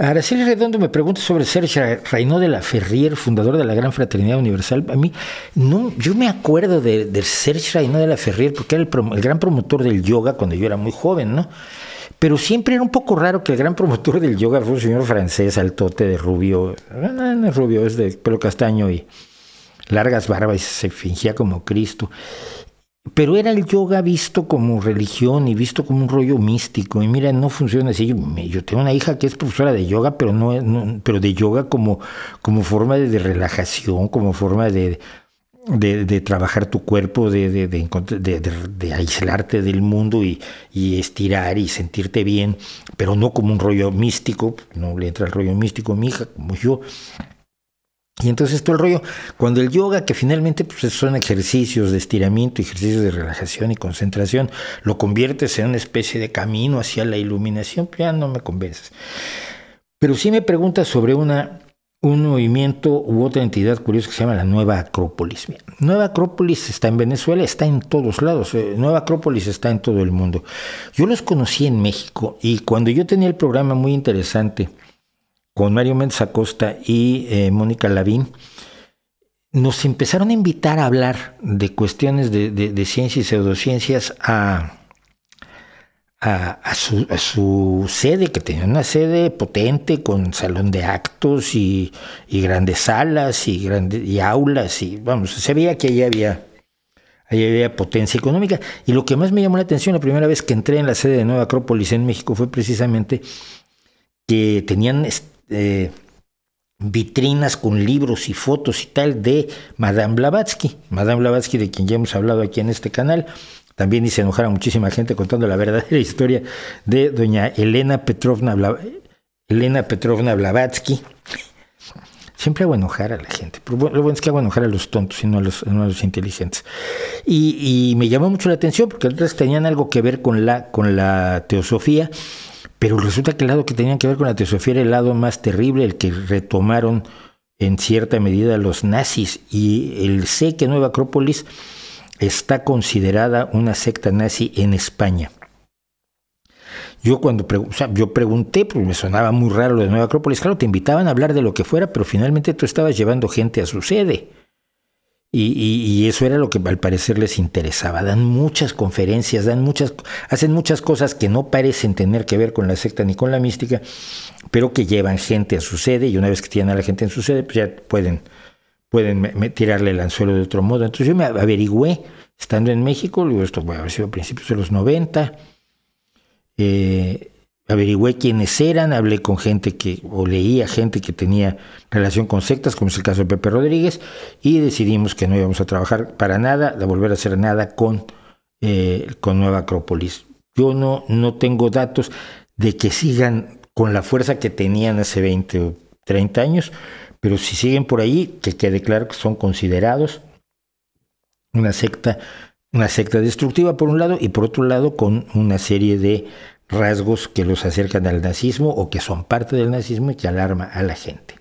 Araceli Redondo me pregunta sobre Serge Reynaud de la Ferrier, fundador de la Gran Fraternidad Universal. A mí, no, yo me acuerdo de, Serge de la Ferrier porque era el, gran promotor del yoga cuando yo era muy joven, ¿no? pero siempre era un poco raro que el gran promotor del yoga fuera un señor francés, altote de rubio, no rubio, es de pelo castaño y largas barbas y se fingía como Cristo. Pero era el yoga visto como religión y visto como un rollo místico. Y mira, no funciona así. Yo, tengo una hija que es profesora de yoga, pero no, pero de yoga como, como forma de, relajación, como forma de, de, trabajar tu cuerpo, de, de, aislarte del mundo y, y, estirar y sentirte bien, pero no como un rollo místico. No le entra el rollo místico a mi hija, como yo. Y entonces todo el rollo, cuando el yoga, que finalmente pues, son ejercicios de estiramiento, ejercicios de relajación y concentración, lo conviertes en una especie de camino hacia la iluminación, pues ya no me convences. Pero sí me preguntas sobre una, un movimiento u otra entidad curiosa que se llama la Nueva Acrópolis. Nueva Acrópolis está en Venezuela, está en todos lados. Eh, Nueva Acrópolis está en todo el mundo. Yo los conocí en México y cuando yo tenía el programa muy interesante, con Mario Méndez Acosta y eh, Mónica Lavín, nos empezaron a invitar a hablar de cuestiones de, ciencia y pseudociencias a, su, sede, que tenía una sede potente con salón de actos y, grandes salas y, grandes, y aulas. Y vamos, se veía que ahí había, había potencia económica. Y lo que más me llamó la atención la primera vez que entré en la sede de Nueva Acrópolis en México fue precisamente que tenían este, vitrinas con libros y fotos y tal de Madame Blavatsky, Madame Blavatsky de quien ya hemos hablado aquí en este canal. También hice enojar a muchísima gente contando la verdadera historia de doña Elena Petrovna, Elena Petrovna Blavatsky. Siempre hago enojar a la gente. Pero lo bueno es que hago enojar a los tontos y no a los, no inteligentes. Y, me llamó mucho la atención porque otras tenían algo que ver con la, con la teosofía pero resulta que el lado que tenía que ver con la teosofía era el lado más terrible, el que retomaron en cierta medida los nazis. Y el sé que Nueva Acrópolis está considerada una secta nazi en España. Yo cuando yo pregunté, porque me sonaba muy raro lo de Nueva Acrópolis. Claro, te invitaban a hablar de lo que fuera, pero finalmente tú estabas llevando gente a su sede. Y, eso era lo que al parecer les interesaba. Dan muchas conferencias, dan muchas, hacen muchas cosas que no parecen tener que ver con la secta ni con la mística, pero que llevan gente a su sede y una vez que tienen a la gente en su sede, pues ya pueden, pueden tirarle el anzuelo de otro modo. Entonces yo me averigüé, estando en México, luego esto fue haber sido a principios de los 90, eh, averigüé quiénes eran, hablé con gente que, o leía gente que tenía relación con sectas, como es el caso de Pepe Rodríguez, y decidimos que no íbamos a trabajar para nada, de volver a hacer nada con, eh, con Nueva Acrópolis. Yo no, no tengo datos de que sigan con la fuerza que tenían hace 20 o 30 años, pero si siguen por ahí, que quede claro que son considerados una secta, una secta destructiva por un lado, y por otro lado con una serie de rasgos que los acercan al nazismo o que son parte del nazismo y que alarma a la gente.